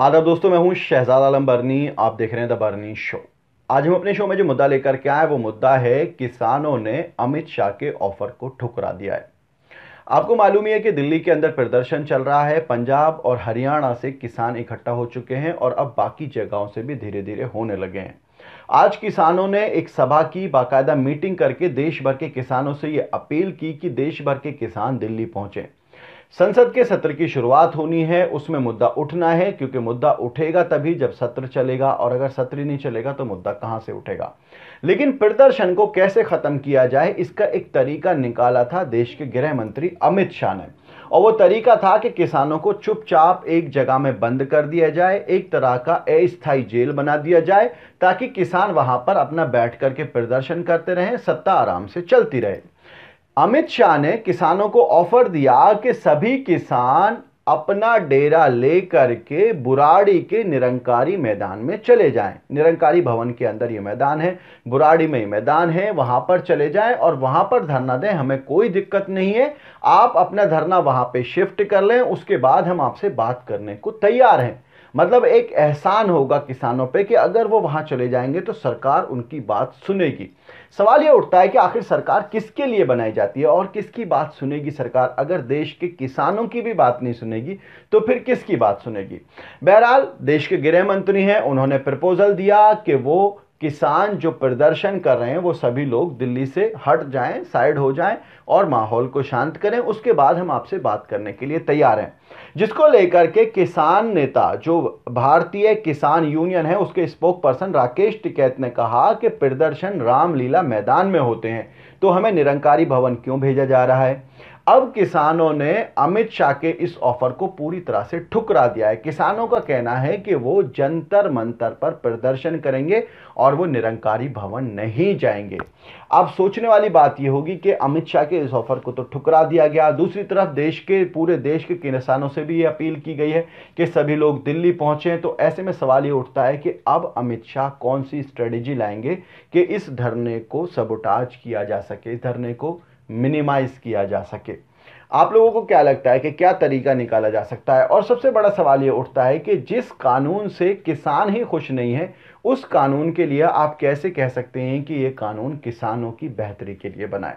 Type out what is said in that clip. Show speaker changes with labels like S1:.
S1: आदाब दोस्तों मैं हूं शहजाद आलम बर्नी आप देख रहे हैं द बर्नी शो आज हम अपने शो में जो मुद्दा लेकर के आए वो मुद्दा है किसानों ने अमित शाह के ऑफर को ठुकरा दिया है आपको मालूम ही है कि दिल्ली के अंदर प्रदर्शन चल रहा है पंजाब और हरियाणा से किसान इकट्ठा हो चुके हैं और अब बाकी जगहों से भी धीरे धीरे होने लगे हैं आज किसानों ने एक सभा की बाकायदा मीटिंग करके देश भर के किसानों से ये अपील की कि देश भर के किसान दिल्ली पहुंचे संसद के सत्र की शुरुआत होनी है उसमें मुद्दा उठना है क्योंकि मुद्दा उठेगा तभी जब सत्र चलेगा और अगर सत्र ही नहीं चलेगा तो मुद्दा कहां से उठेगा लेकिन प्रदर्शन को कैसे खत्म किया जाए इसका एक तरीका निकाला था देश के गृह मंत्री अमित शाह ने और वो तरीका था कि किसानों को चुपचाप एक जगह में बंद कर दिया जाए एक तरह का अस्थायी जेल बना दिया जाए ताकि किसान वहां पर अपना बैठ करके प्रदर्शन करते रहें सत्ता आराम से चलती रहे अमित शाह ने किसानों को ऑफर दिया कि सभी किसान अपना डेरा लेकर के बुराड़ी के निरंकारी मैदान में चले जाएं निरंकारी भवन के अंदर ये मैदान है बुराड़ी में ये मैदान है वहाँ पर चले जाएं और वहाँ पर धरना दें हमें कोई दिक्कत नहीं है आप अपना धरना वहाँ पे शिफ्ट कर लें उसके बाद हम आपसे बात करने को तैयार हैं मतलब एक एहसान होगा किसानों पे कि अगर वो वहाँ चले जाएंगे तो सरकार उनकी बात सुनेगी सवाल ये उठता है कि आखिर सरकार किसके लिए बनाई जाती है और किसकी बात सुनेगी सरकार अगर देश के किसानों की भी बात नहीं सुनेगी तो फिर किसकी बात सुनेगी बहरहाल देश के गृह मंत्री हैं उन्होंने प्रपोजल दिया कि वो किसान जो प्रदर्शन कर रहे हैं वो सभी लोग दिल्ली से हट जाएं साइड हो जाएं और माहौल को शांत करें उसके बाद हम आपसे बात करने के लिए तैयार हैं जिसको लेकर के किसान नेता जो भारतीय किसान यूनियन है उसके स्पोक पर्सन राकेश टिकैत ने कहा कि प्रदर्शन रामलीला मैदान में होते हैं तो हमें निरंकारी भवन क्यों भेजा जा रहा है अब किसानों ने अमित शाह के इस ऑफर को पूरी तरह से ठुकरा दिया है किसानों का कहना है कि वो जंतर मंतर पर प्रदर्शन करेंगे और वो निरंकारी भवन नहीं जाएंगे अब सोचने वाली बात यह होगी कि अमित शाह के इस ऑफर को तो ठुकरा दिया गया दूसरी तरफ देश के पूरे देश के किसानों से भी ये अपील की गई है कि सभी लोग दिल्ली पहुंचे तो ऐसे में सवाल ये उठता है कि अब अमित शाह कौन सी स्ट्रेटेजी लाएंगे कि इस धरने को सबोटाज किया जा सके इस धरने को मिनिमाइज किया जा सके आप लोगों को क्या लगता है कि क्या तरीका निकाला जा सकता है और सबसे बड़ा सवाल ये उठता है कि जिस कानून से किसान ही खुश नहीं है उस कानून के लिए आप कैसे कह सकते हैं कि ये कानून किसानों की बेहतरी के लिए बनाए